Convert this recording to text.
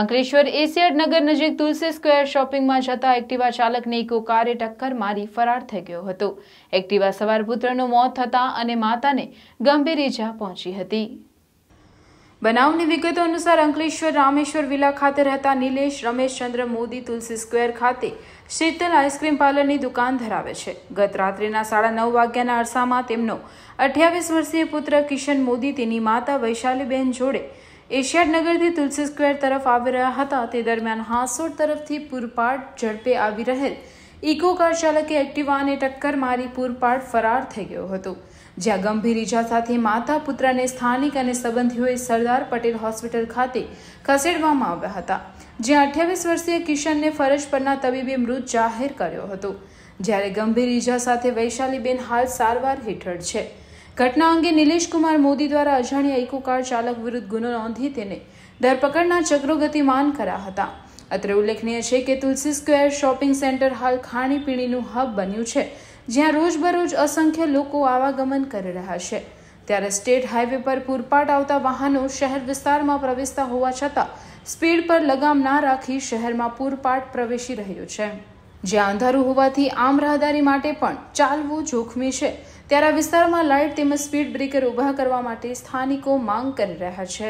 અંકલેશ્વર નગર નજીક તુલસી સ્કવેર શોપિંગમાં જતા એક્ટિવા ચાલકને ઇકો કારે ટક્કર મારી ફરાર થઈ ગયો હતો એક્ટિવા સવાર પુત્રનું મોત થતાં અને માતાને ગંભીર ઈજા પહોંચી હતી બનાવની વિગતો અનુસાર અંકલેશ્વર રામેશ્વર વિલા ખાતે રહેતા નિલેશ રમેશચંદ્ર મોદી તુલસી સ્ક્વેર ખાતે શીતલ આઈસ્ક્રીમ પાર્લરની દુકાન ધરાવે છે ગત રાત્રિના સાડા નવ વાગ્યાના અરસામાં તેમનો અઠ્યાવીસ વર્ષીય પુત્ર કિશન મોદી તેની માતા વૈશાલીબેન જોડે એશિયાડનગરથી તુલસી સ્ક્વેર તરફ આવી રહ્યા હતા તે દરમિયાન હાંસોડ તરફથી પૂરપાટ ઝડપે આવી રહેલ ઇકો કાર ચાલકે એક્ટિવાને ટક્કર મારી પૂરપાટ ફરાર થઈ ગયો હતો જ્યાં ગંભીર ઇજા સાથે માતા પુત્રને સ્થાનિક અને સંબંધીઓએ સરદાર પટેલ હોસ્પિટલ ખાતે ખસેડવામાં આવ્યા હતા જ્યાં અઠ્યાવીસ વર્ષીય કિશનને ફરજ પરના તબીબે મૃત જાહેર કર્યો હતો જ્યારે ગંભીર ઇજા સાથે વૈશાલીબેન હાલ સારવાર હેઠળ છે ઘટના અંગે નિલેશકુમાર મોદી દ્વારા અજાણ્યા ઇકો કાર ચાલક વિરુદ્ધ ગુનો નોંધી તેને ધરપકડના ચક્રોગતિમાન કર્યા હતા અત્રે ઉલ્લેખનીય છે કે તુલસી સ્ક્વેર શોપિંગ સેન્ટર હાલ ખાણીપીણીનું હબ બન્યું છે જ્યાં રોજબરોજ અસંખ્ય લોકો આવાગમન કરી રહ્યા છે ત્યારે સ્ટેટ હાઈવે પર પૂરપાટ આવતા વાહનો શહેર વિસ્તારમાં પ્રવેશતા હોવા છતાં સ્પીડ પર લગામ ના રાખી શહેરમાં પૂરપાટ પ્રવેશી રહ્યો છે જ્યાં અંધારું હોવાથી આમ રાહદારી માટે પણ ચાલવું જોખમી છે ત્યારે આ વિસ્તારમાં લાઇટ તેમજ સ્પીડ બ્રેકર ઊભા કરવા માટે સ્થાનિકો માંગ કરી રહ્યા છે